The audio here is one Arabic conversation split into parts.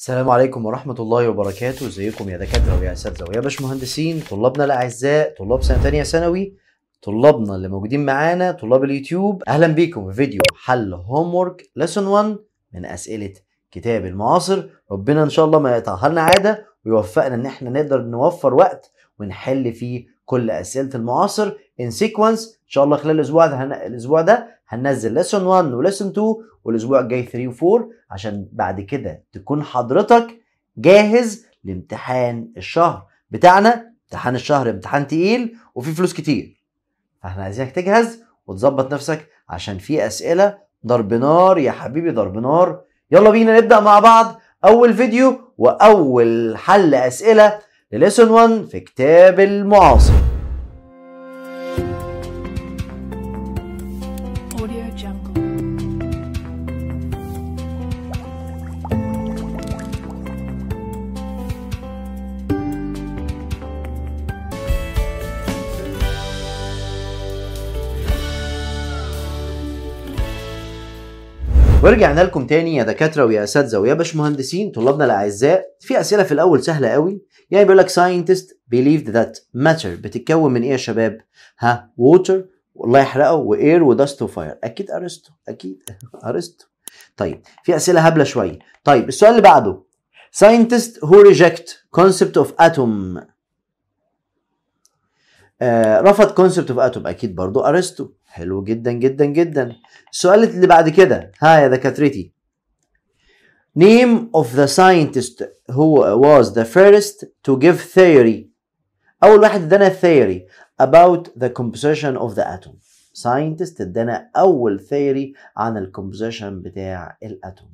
السلام عليكم ورحمة الله وبركاته، ازيكم يا دكاترة ويا أساتذة ويا باشمهندسين، طلابنا الأعزاء، طلاب سنة تانية ثانوي، طلابنا اللي موجودين معانا، طلاب اليوتيوب، أهلا بيكم في فيديو حل هوم وورك ليسون 1 من أسئلة كتاب المعاصر، ربنا إن شاء الله ما يقطعها لنا عادة ويوفقنا إن إحنا نقدر نوفر وقت ونحل فيه كل أسئلة المعاصر ان سيكونس ان شاء الله خلال الاسبوع ده هن... الاسبوع ده هننزل ليسون 1 وليسون 2 والاسبوع الجاي 3 و4 عشان بعد كده تكون حضرتك جاهز لامتحان الشهر بتاعنا امتحان الشهر امتحان تقيل وفي فلوس كتير فاحنا عايزينك تجهز وتظبط نفسك عشان في اسئله ضرب نار يا حبيبي ضرب نار يلا بينا نبدا مع بعض اول فيديو واول حل اسئله لليسون 1 في كتاب المعاصر Audio Jungle. ورجعنا لكم تاني يا دكاتره ويا اساتذه ويا باشمهندسين طلابنا الاعزاء في اسئله في الاول سهله قوي يعني بيقول لك ساينتست بيليفد ذات ماتر بتتكون من ايه يا شباب ها ووتر والله يحرقه واير ودست وفاير اكيد ارستو اكيد ارستو طيب في اسئله هبله شويه طيب السؤال اللي بعده ساينتست who reject concept of atom آه، رفض concept of atom اكيد برضو ارستو حلو جدا جدا جدا السؤال اللي بعد كده ها يا دكاترتي name of the scientist who was the first to give theory اول واحد ادانا theory about the composition of the atom scientist ادانا اول theory عن الكومبوزيشن بتاع الاتوم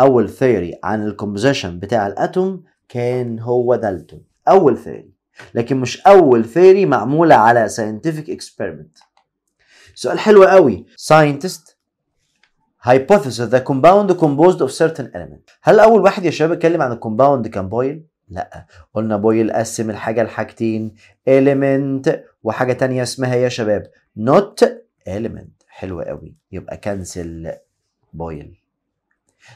اول theory عن الكومبوزيشن بتاع الاتوم كان هو دالتون اول theory لكن مش اول theory معموله على scientific experiment سؤال حلو قوي scientist hypothesis the compound composed of certain element هل اول واحد يا شباب اتكلم عن الكومباوند كان بويل لا قلنا بويل قسم الحاجة لحاجتين element وحاجة تانية اسمها يا شباب not element حلوة قوي يبقى كنسل بويل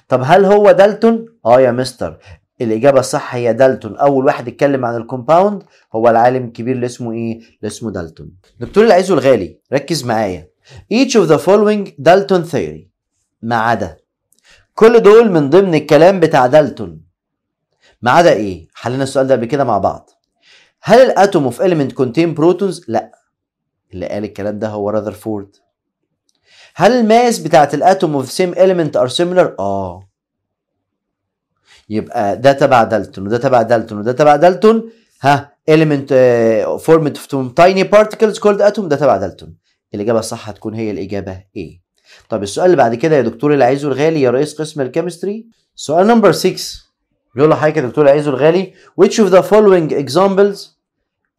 طب هل هو دالتون؟ اه يا مستر الإجابة الصح هي دالتون أول واحد اتكلم عن الكومباوند هو العالم الكبير اللي اسمه إيه؟ اللي اسمه دالتون دكتور عايزه الغالي ركز معايا each of the following Dalton theory ما عدا كل دول من ضمن الكلام بتاع دالتون ما عدا ايه حلينا السؤال ده قبل كده مع بعض هل الاتوم اوف element contain بروتونز لا اللي قال الكلام ده هو راذرفورد هل الماس بتاعت الاتوم اوف سيم element ار سيميلر اه يبقى ده تبع دالتون وده تبع دالتون وده تبع دالتون ها element آه، formed from tiny particles called atom ده تبع دالتون الاجابه الصح هتكون هي الاجابه ايه طب السؤال اللي بعد كده يا دكتور اللي عايزه الغالي يا رئيس قسم الكيمستري سؤال نمبر 6 بيقول له حاجه دكتور عايزه الغالي which of the following examples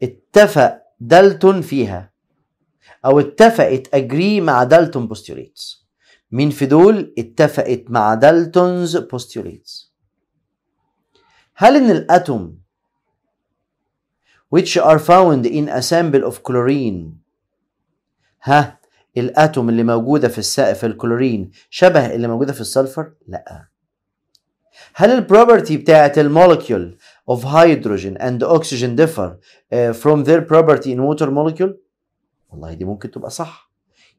اتفق دالتون فيها او اتفقت اجري مع دالتون بوستوليتس مين في دول اتفقت مع دالتونز بوستوليتس هل ان الاتوم which are found in a sample of chlorine ها الاتوم اللي موجوده في الس... في الكلورين شبه اللي موجوده في السلفر لا هل البروبرتي بتاعت المولكيول of hydrogen and oxygen differ uh, from their property in water molecule والله دي ممكن تبقى صح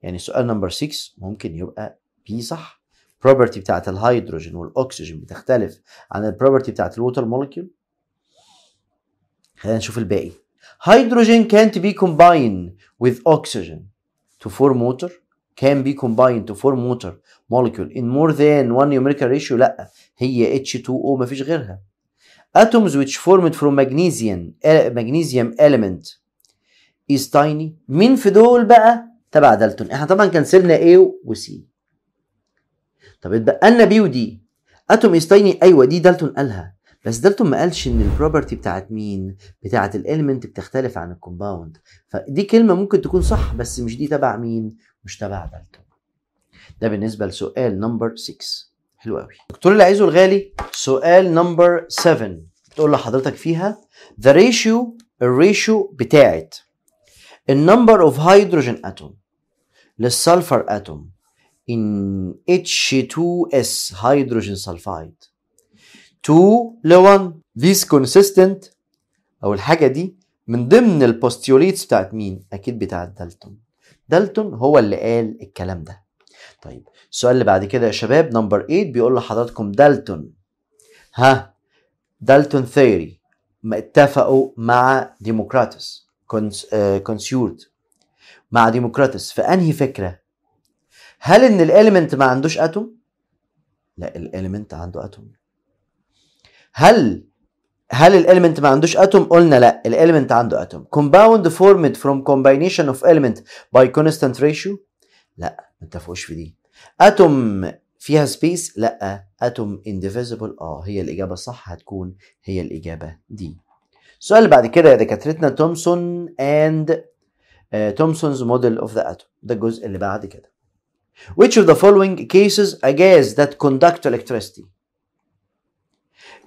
يعني سؤال نمبر 6 ممكن يبقى بي صح property بتاعت الهيدروجين والاكسجين بتختلف عن البروبرتي بتاعت الووتر مولكيول خلينا نشوف الباقي hydrogen can't be combined with oxygen to form water can be combined to form water molecule in more than one numerical ratio لا هي H2O مفيش غيرها atoms which formed from magnesium e-، magnesium element is tiny مين في دول بقى تبع دالتون احنا طبعا كنسلنا A و C طب اتبقى لنا B و D atom is tiny ايوه دي دالتون قالها بس دالتون ما قالش ان البروبرتي بتاعت مين بتاعت الاليمنت بتختلف عن الكومباوند فدي كلمه ممكن تكون صح بس مش دي تبع مين مش تبع عدالته ده بالنسبة لسؤال نمبر 6 حلو قوي دكتور اللي عايزه الغالي سؤال نمبر 7 بتقول لحضرتك فيها the ratio الريشيو بتاعت النمبر اوف هيدروجين اتوم للسلفر اتوم in H2S hydrogen sulfide 2 ل 1 ذيس consistent او الحاجه دي من ضمن البوستيوليتس بتاعت مين اكيد بتاعت دالتون دالتون هو اللي قال الكلام ده طيب السؤال اللي بعد كده يا شباب نمبر 8 بيقول لحضراتكم دالتون ها دالتون ثيري اتفقوا مع ديموكراتس آه، كونسيورد مع ديموكراتس في انهي فكره هل ان الاليمنت ما عندوش اتوم لا الاليمنت عنده اتوم هل هل الاليمنت ما عندوش اتوم قلنا لا الاليمنت عنده اتوم كومباوند فورمد فروم كومباينيشن اوف اليمنت باي كونستانت ريشيو لا ما اتفقوش في دي اتوم فيها سبيس لا اتوم انديفيزيبل اه هي الاجابه الصح هتكون هي الاجابه دي السؤال اللي بعد كده يا دكاترتنا تومسون اند تومسونز موديل اوف ذا اتوم ده الجزء اللي بعد كده Which of the following cases a gas that conducts electricity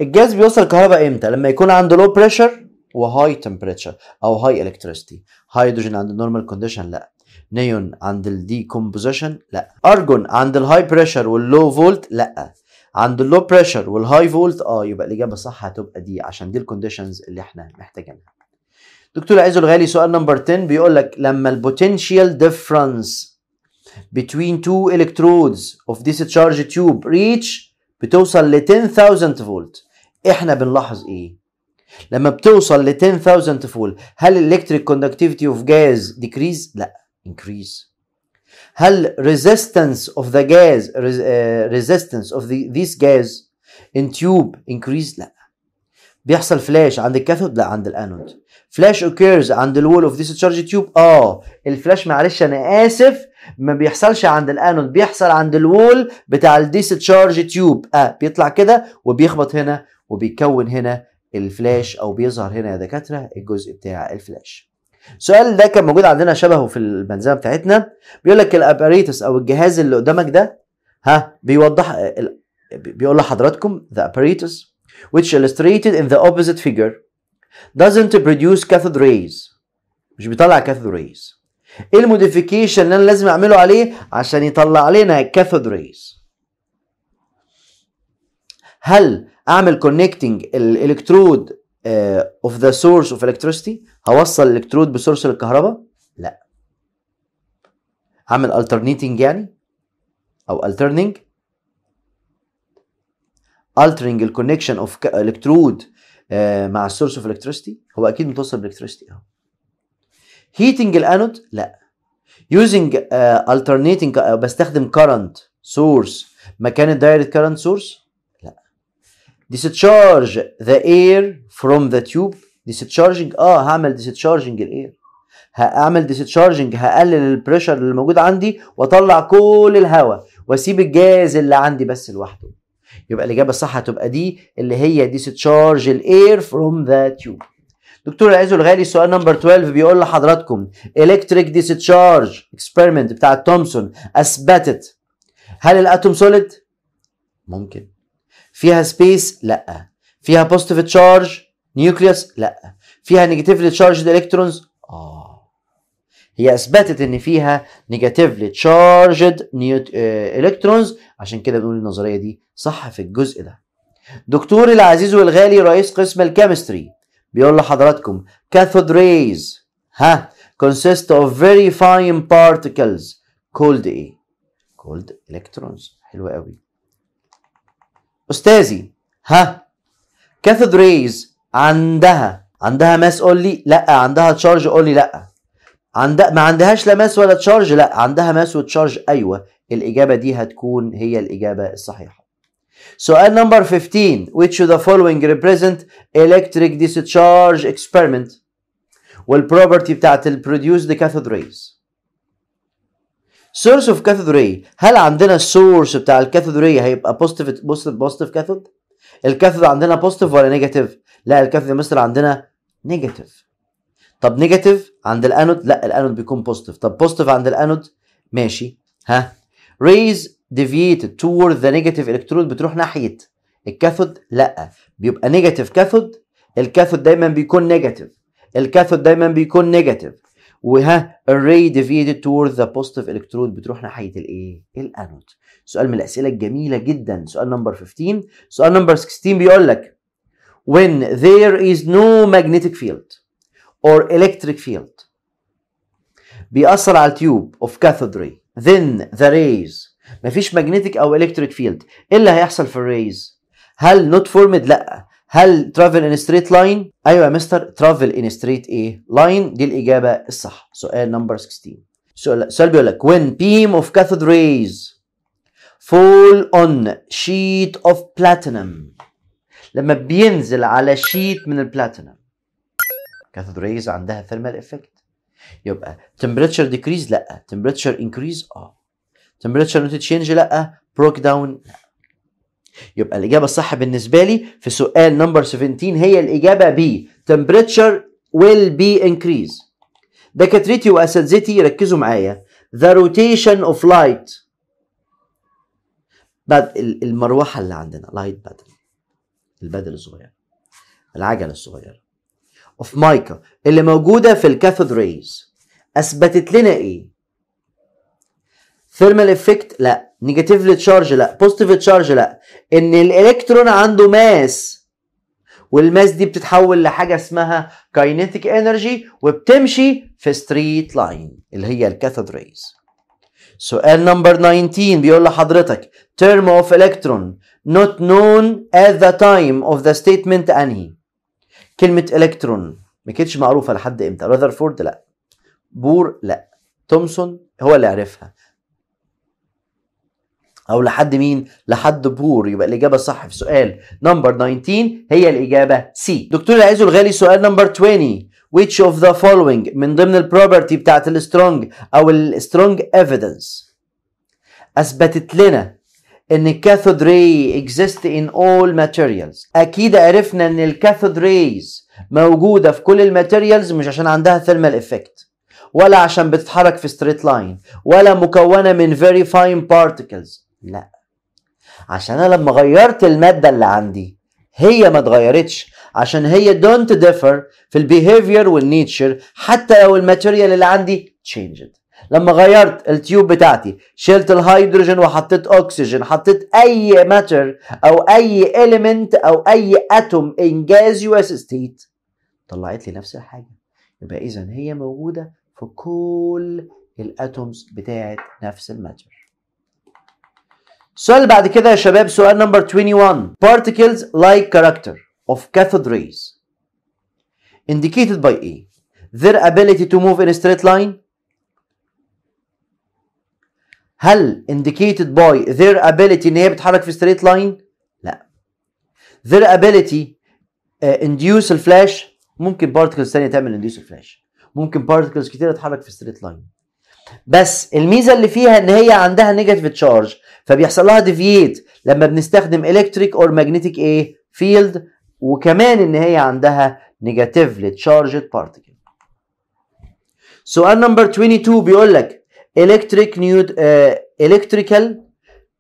الجهاز بيوصل الكهرباء امتى لما يكون عنده لو بريشر وهاي تمبريتشر او هاي الكتريستي هيدروجين عند النورمال كونديشن لا نيون عند الدي كومبوزيشن لا ارجون عند الهاي بريشر واللو فولت لا عند اللو بريشر والهاي فولت اه يبقى الاجابه صح هتبقى دي عشان دي الكونديشنز اللي احنا محتاجينها دكتور عزو الغالي سؤال نمبر 10 بيقول لك لما البوتنشال ديفرنس between two electrodes of this charge tube reach بتوصل ل 10000 فولت احنا بنلاحظ ايه لما بتوصل ل 10000 فول هل الالكتريك كوندكتيفيتي اوف جاز ديكريز لا انكريز هل resistance of the gas آه، resistance of ذيس جاز ان in tube increase لا بيحصل فلاش عند الكاثود لا عند الانود فلاش occurs عند الول اوف this تشارج tube اه الفلاش معلش انا اسف ما بيحصلش عند الانود بيحصل عند الوول بتاع الديسشارج تيوب اه بيطلع كده وبيخبط هنا وبيكون هنا الفلاش او بيظهر هنا يا دكاتره الجزء بتاع الفلاش السؤال ده كان موجود عندنا شبهه في البنزينه بتاعتنا بيقول لك الابريتس او الجهاز اللي قدامك ده ها بيوضح آه، بيقول لحضراتكم the apparatus which illustrated in the opposite figure doesn't produce cathode rays مش بيطلع cathode rays ايه الموديفيكيشن اللي انا لازم اعمله عليه عشان يطلع لنا كاثود ريز هل اعمل كونكتنج الالكترود اوف ذا سورس اوف الكتريستي هوصل الالكترود بسورس الكهرباء لا اعمل alternating يعني او alterning altering الكونكشن اوف الكترود آه، مع السورس اوف الكتريستي هو اكيد متوصل بالالكتريستي اهو هيتنج الانود لا يوزنج uh, alternating uh, بستخدم current source مكان الدايركت current source لا discharge the air from the tube discharging اه هعمل discharging الاير هعمل discharging هقلل البريشر اللي موجود عندي واطلع كل الهواء واسيب الجاز اللي عندي بس لوحده يبقى الاجابه الصح هتبقى دي اللي هي discharge الاير from the tube دكتور العزو الغالي سؤال نمبر 12 بيقول لحضراتكم الكتريك ديسشارج اكسبيرمنت بتاع تومسون اثبتت هل الاتوم سوليد؟ ممكن فيها سبيس؟ لا فيها بوزيتيف تشارج نيوكليوس؟ لا فيها نيجاتيفلي تشارجد الكترونز؟ اه هي اثبتت ان فيها نيجاتيفلي تشارجد الكترونز عشان كده بنقول النظريه دي صح في الجزء ده دكتور العزيز والغالي رئيس قسم الكيمستري بيقول لحضراتكم كاثود ريز ها consist of very fine particles called ايه؟ called electrons حلو قوي استاذي ها كاثود ريز عندها عندها ماس قول لي لا عندها تشارج قول لي لا عند ما عندهاش لا ماس ولا تشارج لا عندها ماس وتشارج ايوه الاجابه دي هتكون هي الاجابه الصحيحه سؤال نمبر 15 which of the following represent electric discharge experiment والبروبرتي بتاعت the كاثود rays source of cathode ray هل عندنا السورس بتاع الكاثود راي هيبقى بوزيتيف بوزيتيف كاثود الكاثود عندنا بوزيتيف ولا نيجاتيف لا الكاثود مثلا عندنا نيجاتيف طب نيجاتيف عند الانود لا الانود بيكون بوزيتيف طب بوزيتيف عند الانود ماشي ها rays ديفييتد تور ذا نيجاتيف الكترود بتروح ناحيه الكاثود لا بيبقى نيجاتيف كاثود الكاثود دايما بيكون نيجاتيف الكاثود دايما بيكون نيجاتيف وها الري ديفييتد تور ذا بوزيتيف الكترود بتروح ناحيه الايه الانود سؤال من الاسئله الجميله جدا سؤال نمبر 15 سؤال نمبر 16 بيقول لك when there is no magnetic field or electric field بيأثر على التيوب of cathode ray then the rays مفيش ماجنتيك او الكتريك فيلد ايه اللي هيحصل في الريز هل نوت فورمد لا هل ترافل ان ستريت لاين ايوه يا مستر ترافل ان ستريت ايه لاين دي الاجابه الصح سؤال نمبر 16 سؤال بيقول لك when beam of cathode rays fall on sheet of platinum لما بينزل على شيت من البلاتينم كاثود ريز عندها ثيرمال افكت يبقى تمبريتشر ديكريز لا تمبريتشر انكريز اه تمبريتشر نوت تشينج لا بروك داون يبقى الاجابه الصح بالنسبه لي في سؤال نمبر 17 هي الاجابه بي temperature will be انكريز دكاترتي واساتذتي ركزوا معايا the rotation of light بعد المروحه اللي عندنا light بدل البدل الصغير العجله الصغيره of مايكا اللي موجوده في الكاثود ريز اثبتت لنا ايه ثيرمال افكت لا نيجاتيف تشارج لا بوزيتيف تشارج لا ان الالكترون عنده ماس والماس دي بتتحول لحاجه اسمها كاينيتيك انرجي وبتمشي في ستريت لاين اللي هي الكاثود ريز سؤال نمبر 19 بيقول لحضرتك term of electron not known at the time of the statement انهي كلمه الكترون ما كانتش معروفه لحد امتى راذرفورد لا بور لا تومسون هو اللي عرفها او لحد مين لحد بور يبقى الاجابه صح في سؤال نمبر 19 هي الاجابه سي دكتور العزو الغالي سؤال نمبر 20 which of the following من ضمن البروبرتي بتاعت السترونج او السترونج ايفيدنس اثبتت لنا ان الكاثود راي اكزيست ان اول ماتيريالز اكيد عرفنا ان الكاثود رايز موجوده في كل الماتيريالز مش عشان عندها ثيرمال افكت ولا عشان بتتحرك في ستريت لاين ولا مكونه من فيري فاين بارتيكلز لا عشان انا لما غيرت الماده اللي عندي هي ما اتغيرتش عشان هي دونت ديفر في البيهيفير والنيتشر حتى لو الماتيريال اللي عندي تشينجت لما غيرت التيوب بتاعتي شلت الهيدروجين وحطيت اكسجين حطيت اي ماتر او اي اليمنت او اي اتوم ان gaseous ستيت طلعت لي نفس الحاجه يبقى اذا هي موجوده في كل الاتومز بتاعت نفس الماتر السؤال بعد كده يا شباب سؤال نمبر 21 particles like character of cathode rays indicated by A their ability to move in a straight line هل indicated by their ability ان هي بتتحرك في straight line لا their ability uh, induce الفلاش ممكن particles ثانيه تعمل induce الفلاش ممكن particles كتيره تتحرك في straight line بس الميزه اللي فيها ان هي عندها نيجاتيف تشارج فبيحصل لها ديفييت لما بنستخدم الكتريك اور ماجنتيك ايه فيلد وكمان ان هي عندها نيجاتيفلي تشارجد بارتيكل سؤال نمبر 22 بيقول لك الكتريك نيوت الكتريكال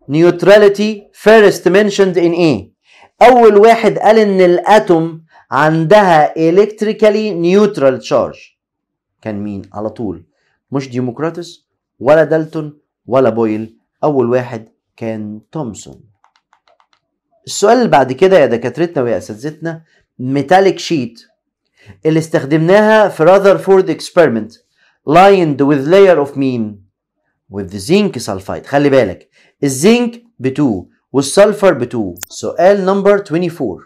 نيوتراليتي فيرست منشند ان ايه اول واحد قال ان الاتوم عندها الكتريكالي نيوترال تشارج كان مين على طول مش ديموكراتس ولا دالتون ولا بويل أول واحد كان تومسون السؤال اللي بعد كده يا دكاترتنا ويا أساتذتنا ميتاليك شيت اللي استخدمناها في راذرفورد اكسبيرمنت لايند وذ لاير اوف مين وذ زينك سلفايد خلي بالك الزنك ب 2 والسلفر ب 2 سؤال نمبر 24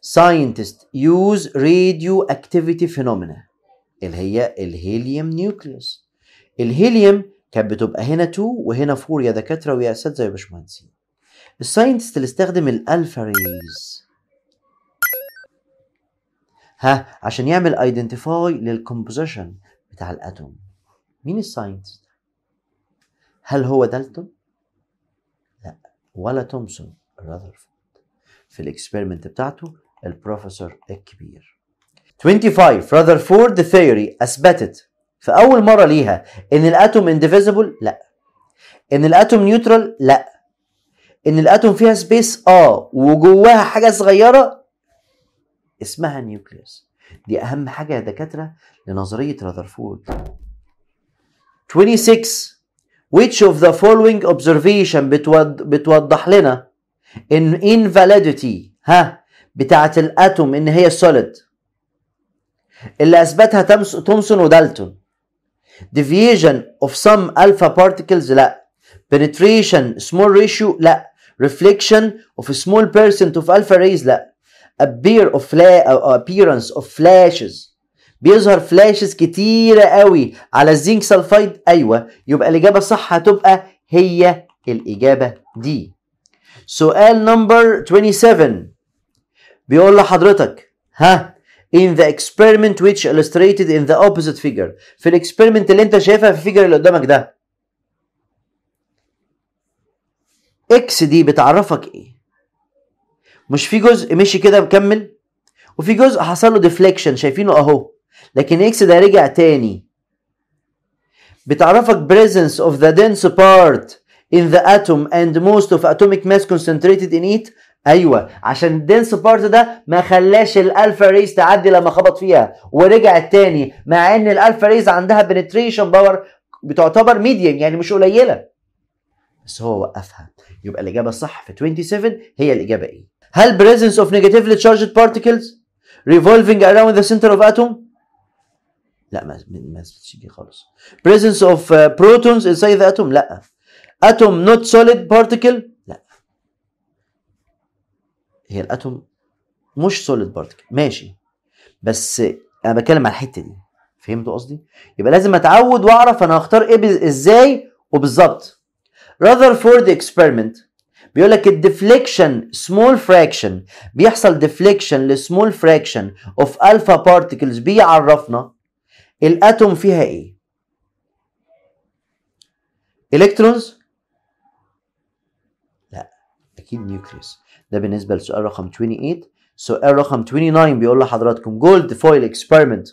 ساينتست يوز راديو اكتيفيتي phenomena اللي هي الهيليوم نيوكليوس الهيليوم كانت بتبقى هنا 2 وهنا 4 يا دكاتره ويا اساتذه يا باشمهندسين الساينتست اللي استخدم الالفا ريز ها عشان يعمل ايدنتيفاي للكومبوزيشن بتاع الاتوم مين الساينتست هل هو دالتون لا ولا تومسون رذرفورد في الاكسبيرمنت بتاعته البروفيسور الكبير 25 Rutherford theory أثبتت في أول مرة ليها إن الأتوم indivisible لأ إن الأتوم نيوترال لأ إن الأتوم فيها سبيس آه وجواها حاجة صغيرة اسمها نيوكليوس دي أهم حاجة يا دكاترة لنظرية راذرفورد 26 which of the following observation بتوض... بتوضح لنا ان invalidity ها بتاعة الاتوم ان هي solid اللي اثبتها تومسون ودالتون ديفيجن اوف سم الفا بارتيكلز لا بنتريشن سمول ريشيو لا ريفليكشن اوف سمول بيرسنت اوف الفا ريز لا ابير اوف لا appearance اوف فلاشز بيظهر فلاشز كتيرة قوي على الزنك سلفايد أيوة يبقى الإجابة الصح هتبقى هي الإجابة دي سؤال نمبر 27 بيقول لحضرتك ها in the experiment which illustrated in the opposite figure في الاكسبيرمنت اللي انت شايفها في الفيجر اللي قدامك ده اكس دي بتعرفك ايه مش في جزء مشي كده مكمل وفي جزء حصل له ديفليكشن شايفينه اهو لكن اكس ده رجع تاني بتعرفك presence of the dense part in the atom and most of atomic mass concentrated in it ايوه عشان الدنس بارت ده ما خلاش الالفا ريز تعدي لما خبط فيها ورجعت تاني مع ان الالفا ريز عندها بنتريشن باور بتعتبر ميديم يعني مش قليله بس هو وقفها يبقى الاجابه الصح في 27 هي الاجابه ايه هل presence of negatively charged particles revolving around the center of atom لا ما ما دي خالص presence of uh, protons inside the atom لا atom not solid particle هي الاتوم مش سوليد بارتكل ماشي بس انا بتكلم على الحته دي فهمتوا قصدي يبقى لازم اتعود واعرف انا هختار ايه ازاي وبالظبط راذرفورد اكسبيرمنت بيقول لك الديفليكشن سمول فراكشن بيحصل ديفليكشن لسمول فراكشن اوف الفا بارتكلز بيعرفنا الاتوم فيها ايه الكترونز لا اكيد نيوكليوس ده بالنسبه للسؤال رقم 28 سؤال رقم 29 بيقول لحضراتكم جولد فويل اكسبيرمنت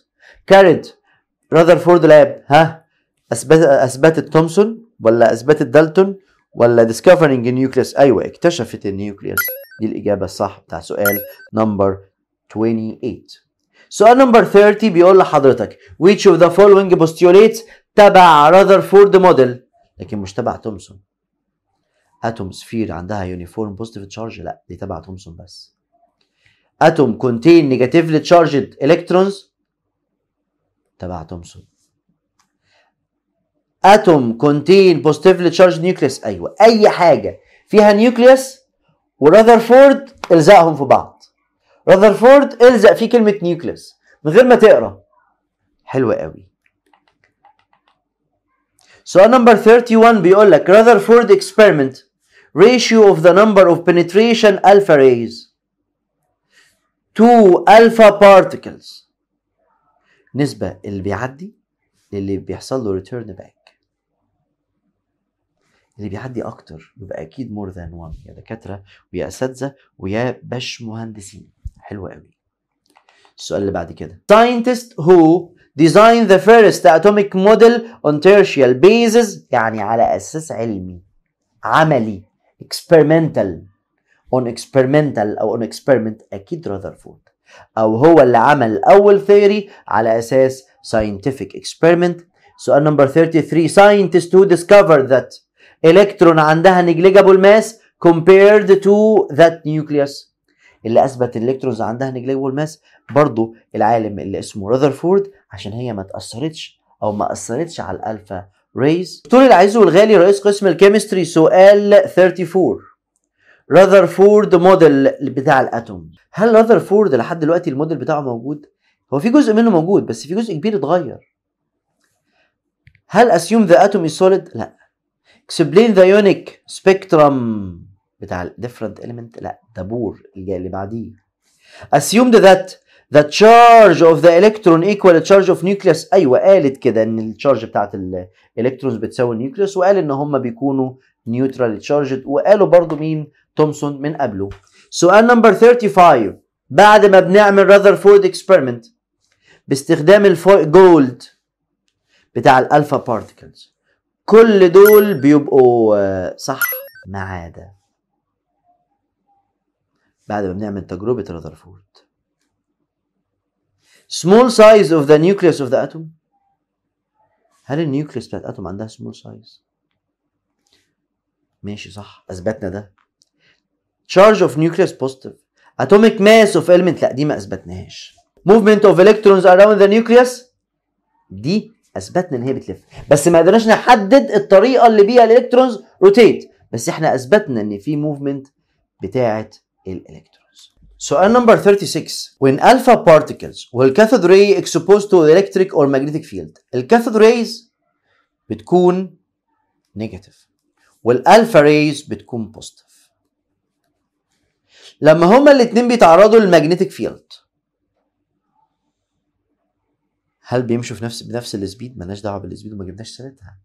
كارد راذرفورد لاب ها اثبت اثبتت تومسون ولا اثبتت دالتون ولا ديسكفرنج نيوكليس ايوه اكتشفت النيوكليس دي الاجابه الصح بتاع سؤال نمبر 28 سؤال نمبر 30 بيقول لحضرتك which of the following postulates تبع راذرفورد موديل لكن مش تبع تومسون اتوم سفير عندها يونيفورم بوزيتيف تشارج لا دي تبع تومسون بس اتوم كونتين نيجاتيفلي تشارجد الكترونز تبع تومسون اتوم كونتين بوزيتيفلي تشارج نيوكليس ايوه اي حاجه فيها نيوكليس وراذرفورد الزقهم في بعض راذرفورد الزق فيه كلمه نيوكليس من غير ما تقرا حلو قوي سؤال نمبر 31 بيقول لك راذرفورد اكسبيرمنت ratio of the number of penetration alpha rays to alpha particles نسبة اللي بيعدي للي بيحصل له return back اللي بيعدي أكتر يبقى أكيد more than one يا دكاترة ويا أساتذة ويا باش مهندسين حلوة قوي السؤال اللي بعد كده scientists who designed the first atomic model on tertial basis يعني على أساس علمي عملي اكسبيرمنتال اون اكسبيرمنتال او اون اكسبيرمنت اكيد راذرفورد او هو اللي عمل اول ثيوري على اساس ساينتفك اكسبيرمنت سؤال نمبر 33 ساينتست who ديسكفر ذات الكترون عندها negligible ماس كومبيرد تو ذات nucleus اللي اثبت ان الالكترونز عندها نجليبل ماس برضه العالم اللي اسمه راذرفورد عشان هي ما تاثرتش او ما اثرتش على الالفا raise اللي عايزه والغالي رئيس قسم الكيمستري سؤال 34 راذرفورد موديل بتاع الاتوم هل راذرفورد لحد دلوقتي الموديل بتاعه موجود هو في جزء منه موجود بس في جزء كبير اتغير هل اسيوم ذا اتوم از سوليد لا اكسبلين ذا يونيك سبيكترم بتاع الديفرنت element لا دابور اللي بعديه اسيوم ذات the charge of the electron equal charge of nucleus ايوه قالت كده ان الشارج بتاعت الالكترونز بتساوي النيوكليوس وقال ان هم بيكونوا نيوترال تشارجد وقالوا برضو مين تومسون من قبله سؤال نمبر 35 بعد ما بنعمل راذرفورد اكسبيرمنت باستخدام الجولد بتاع الالفا بارتيكلز كل دول بيبقوا آه، صح ما عدا بعد ما بنعمل تجربه راذرفورد small size of the nucleus of the atom هل النيوكليس بتاعت الاتوم عندها small size ماشي صح اثبتنا ده charge of nucleus positive atomic mass of element لا دي ما اثبتناهاش movement of electrons around the nucleus دي اثبتنا ان هي بتلف بس ما قدرناش نحدد الطريقه اللي بيها الالكترونز روتيت بس احنا اثبتنا ان في موفمنت بتاعه الالكترون Soil number 36. When alpha particles والcathode ray exposed to electric or magnetic field, الcathode rays بتكون negative والالفا rays بتكون positive. لما هما الاتنين بيتعرضوا للمagnetic field هل بيمشوا في نفس بنفس السبيد؟ مالناش دعوه بالسبيد وما جبناش سيرتها.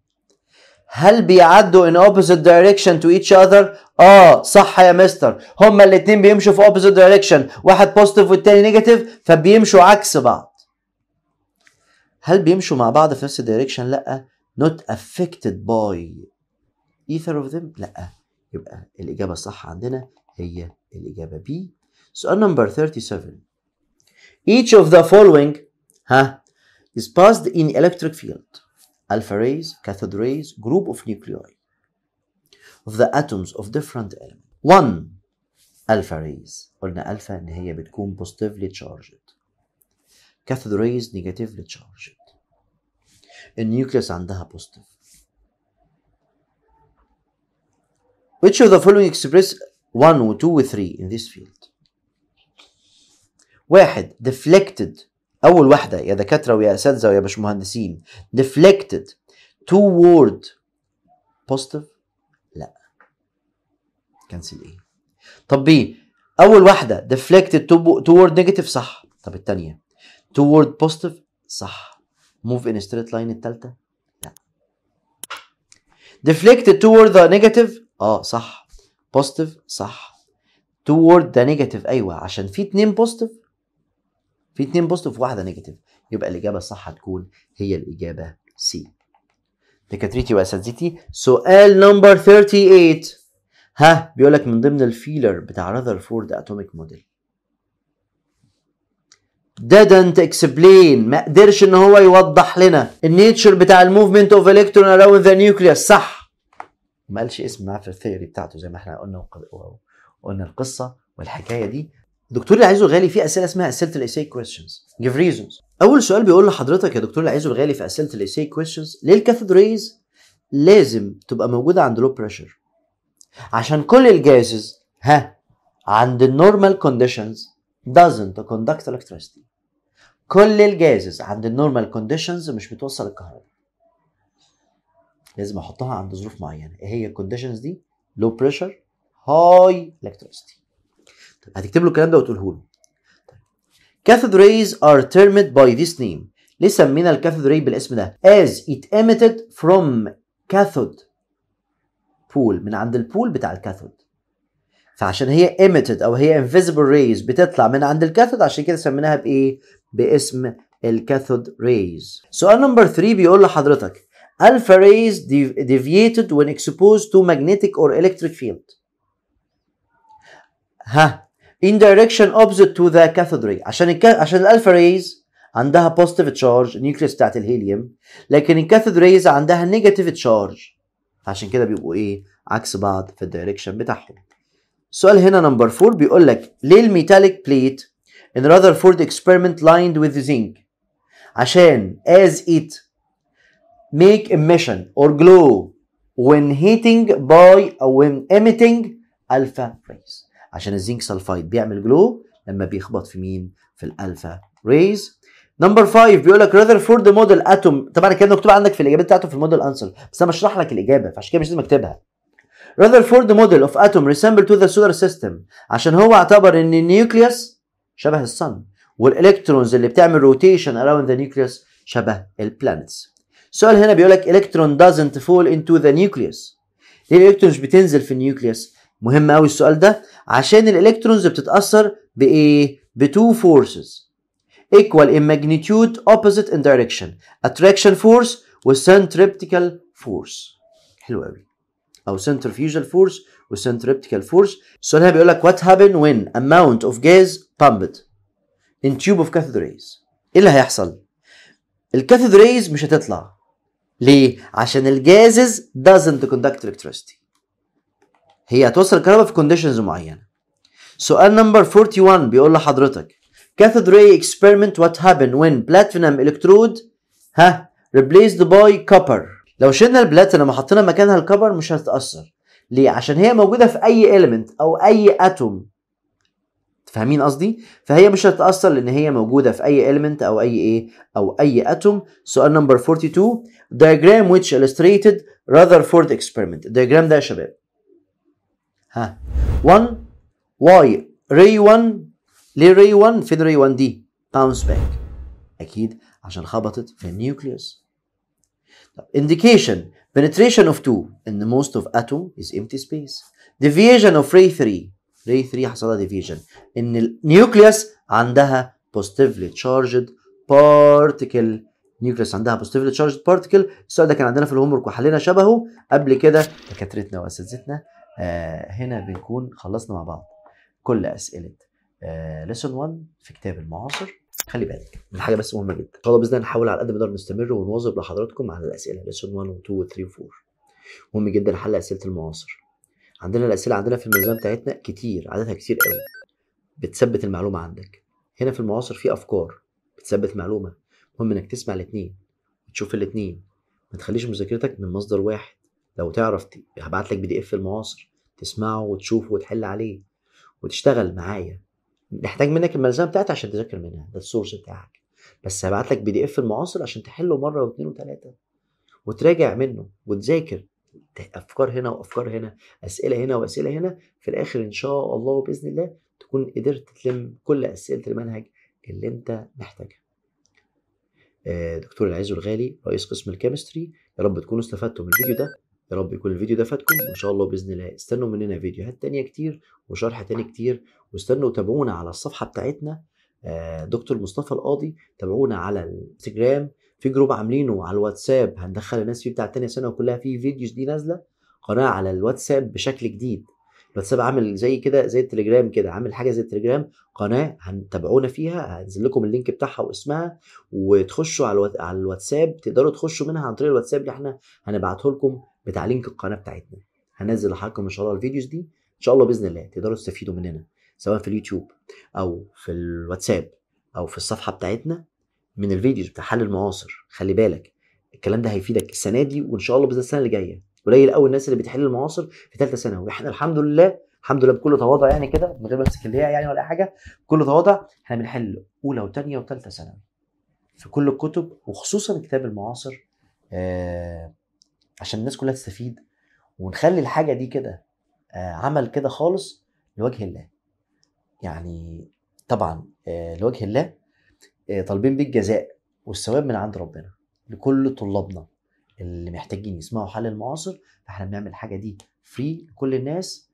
هل بيعدوا in opposite direction to each other؟ اه صح يا مستر هما الاتنين بيمشوا في opposite direction واحد بوزيتيف والتاني نيجاتيف فبيمشوا عكس بعض هل بيمشوا مع بعض في نفس الدايركشن؟ لا not affected by either of them لا يبقى الإجابة الصح عندنا هي الإجابة B سؤال نمبر 37 each of the following ها is passed in electric field alpha rays, cathode rays, group of nuclei of the atoms of different elements. One alpha rays قلنا alpha, ان هي بتكون positively charged. Cathode rays negatively charged. النيوكليس عندها positive. Which of the following express 1 و 2 و 3 in this field? واحد deflected اول واحده يا دكاتره ويا اساتذه ويا باشمهندسين deflected toward positive لا كنسل ايه طب بي اول واحده deflected toward negative صح طب الثانيه toward positive صح move in a straight line الثالثه لا deflected toward the negative اه صح positive صح toward the negative ايوه عشان في اتنين positive في اتنين بوزيتيف وواحده نيجاتيف يبقى الاجابه الصح هتكون هي الاجابه سي دكاترتي واساتذتي سؤال نمبر 38 ها بيقول لك من ضمن الفيلر بتاع راذرفورد اتوميك موديل didn't explain ما قدرش ان هو يوضح لنا النيتشر بتاع الموفمنت اوف الكترون اراوند ذا نيوكليوس صح ما قالش اسم معاه في الثيوري بتاعته زي ما احنا قلنا وقلنا القصه والحكايه دي دكتور العايز الغالي فيه اسئله اسمها اسئله الاساي كويستشنز جيف ريزونز اول سؤال بيقول لحضرتك يا دكتور العايز الغالي في اسئله الاساي كويستشنز ليه الكاثيدريز لازم تبقى موجوده عند لو بريشر عشان كل الجازز ها عند النورمال كونديشنز doesn't conduct electricity كل الجازز عند النورمال كونديشنز مش بتوصل الكهرباء لازم احطها عند ظروف معينه ايه هي الكونديشنز دي لو بريشر هاي الكتريستي هتكتب له الكلام ده وتقوله له طيب. cathode rays are termed by this name ليه سمينا الكاثدري بالاسم ده as it emitted from cathode pool من عند البول بتاع الكاثود فعشان هي emitted او هي invisible rays بتطلع من عند الكاثود عشان كده سميناها بايه باسم الكاثود rays سؤال نمبر 3 بيقول لحضرتك alpha rays deviated when exposed to magnetic or electric field ها in direction opposite to the cathode ray عشان الك... عشان الالفا ريز عندها positive charge nucleus بتاعت الهيليوم لكن الكاثود ريز عندها negative charge عشان كده بيبقوا ايه عكس بعض في الدايركشن بتاعهم سؤال هنا نمبر 4 بيقول لك ليه الميتاليك بليت in Rutherford experiment lined with zinc عشان as it make emission or glow when heating by or uh, when emitting alpha rays عشان الزنك سلفايد بيعمل جلو لما بيخبط في مين في الالفا ريز نمبر 5 بيقول لك رذرفورد موديل اتوم طبعا الكلام ده مكتوب عندك في الاجابات بتاعته في الموديل انسر بس انا بشرح لك الاجابه فعشان كده مش لازم اكتبها رذرفورد موديل اوف اتوم ريسمبل تو ذا سولار سيستم عشان هو اعتبر ان النيوكليوس شبه الصن والالكترونز اللي بتعمل روتيشن اراوند ذا نيوكليوس شبه البلانتس السؤال هنا بيقول لك الكترون دازنت فول انتو ذا نيوكليوس ليه الالكترون مش بتنزل في النيوكليوس مهم قوي السؤال ده عشان الالكترونز بتتاثر بايه بتو فورسز equal in magnitude opposite in direction attraction force وcentripetal force حلو قوي او centrifugal force وcentripetal force السؤال هنا بيقول لك what happened when amount of gas pumped in tube of cathode rays ايه اللي هيحصل الكاثود ريز مش هتطلع ليه عشان الجازز doesn't conduct electricity هي هتوصل الكهرباء في كونديشنز معينه سؤال نمبر 41 بيقول لحضرتك كاثود راي اكسبيرمنت what happened when platinum electrode ها ريبليسد باي كوبر لو شلنا البلاتينم وحطينا مكانها الكبر مش هتتاثر ليه عشان هي موجوده في اي اليمنت او اي اتوم فاهمين قصدي فهي مش هتتاثر لان هي موجوده في اي اليمنت او اي ايه او اي اتوم سؤال نمبر 42 diagram which illustrated rutherford experiment الدياجرام ده يا شباب ها 1 واي ري 1 ليه ري 1 فين ري 1 دي باونس باك اكيد عشان خبطت في النيوكليوس انديكيشن penetration of 2 ان موست most of atom is empty space deviation of ray 3 ray 3 حصل لها deviation ان النيوكليوس عندها positively charged particle نيوكليوس عندها positively charged particle السؤال ده كان عندنا في الهوم ورك وحلينا شبهه قبل كده دكاترتنا واساتذتنا آه، هنا بنكون خلصنا مع بعض كل اسئله ليسون آه، 1 في كتاب المعاصر خلي بالك من حاجه بس مهمه جدا ان باذن نحاول على قد ما نقدر نستمر ونواظب لحضراتكم على الاسئله ليسون 1 و2 و3 و4 مهم جدا حل اسئله المعاصر عندنا الاسئله عندنا في الميزان بتاعتنا كتير عددها كتير قوي بتثبت المعلومه عندك هنا في المعاصر في افكار بتثبت معلومه مهم انك تسمع الاثنين وتشوف الاثنين ما تخليش مذاكرتك من مصدر واحد لو تعرف هبعت لك بي دي اف المعاصر تسمعه وتشوفه وتحل عليه وتشتغل معايا نحتاج منك الملزمه بتاعتي عشان تذاكر منها ده السورس بتاعك بس هبعت لك بي دي اف المعاصر عشان تحله مره واثنين وثلاثه وتراجع منه وتذاكر افكار هنا وافكار هنا اسئله هنا واسئله هنا في الاخر ان شاء الله باذن الله تكون قدرت تلم كل اسئله المنهج اللي انت محتاجها آه، دكتور العز الغالي رئيس قسم الكيمستري يا رب تكونوا استفدتوا من الفيديو ده يا رب يكون الفيديو ده فاتكم وان شاء الله باذن الله استنوا مننا فيديوهات تانية كتير وشرح تاني كتير واستنوا تابعونا على الصفحه بتاعتنا آه، دكتور مصطفى القاضي تابعونا على الانستجرام في جروب عاملينه على الواتساب هندخل الناس فيه بتاع تانية سنه وكلها في فيديوز دي نازله قناه على الواتساب بشكل جديد الواتساب عامل زي كده زي التليجرام كده عامل حاجه زي التليجرام قناه هتابعونا فيها هنزل لكم اللينك بتاعها واسمها وتخشوا على على الواتساب تقدروا تخشوا منها عن طريق الواتساب اللي احنا هنبعته لكم بتاع لينك القناه بتاعتنا هنزل لحضراتكم ان شاء الله الفيديوز دي ان شاء الله باذن الله تقدروا تستفيدوا مننا سواء في اليوتيوب او في الواتساب او في الصفحه بتاعتنا من الفيديوز بتاع حل المعاصر خلي بالك الكلام ده هيفيدك السنه دي وان شاء الله باذن السنه اللي جايه قليل قوي الناس اللي بتحل المعاصر في ثالثه ثانوي احنا الحمد لله الحمد لله بكل تواضع يعني كده من غير ما امسك اللي هي يعني ولا اي حاجه بكل تواضع احنا بنحل اولى وثانيه وثالثه ثانوي في كل الكتب وخصوصا كتاب المعاصر آه عشان الناس كلها تستفيد ونخلي الحاجه دي كده آه، عمل كده خالص لوجه الله يعني طبعا آه، لوجه الله آه، طالبين بيه الجزاء والثواب من عند ربنا لكل طلابنا اللي محتاجين يسمعوا حل المعاصر فاحنا بنعمل الحاجه دي فري لكل الناس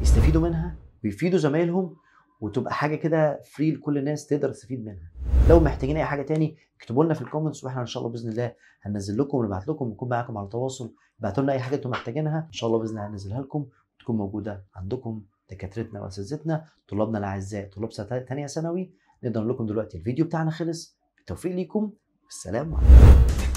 يستفيدوا منها ويفيدوا زمايلهم وتبقى حاجه كده فري لكل الناس تقدر تستفيد منها لو محتاجين اي حاجه تاني اكتبوا لنا في الكومنتس واحنا ان شاء الله باذن الله هننزل لكم ونبعت لكم ونكون معاكم على تواصل ابعتوا لنا اي حاجه انتم محتاجينها ان شاء الله باذن الله هننزلها لكم وتكون موجوده عندكم دكاترتنا واساتذتنا طلابنا الاعزاء طلاب ثانيه ثانوي نقدر نقول لكم دلوقتي الفيديو بتاعنا خلص بالتوفيق ليكم والسلام عليكم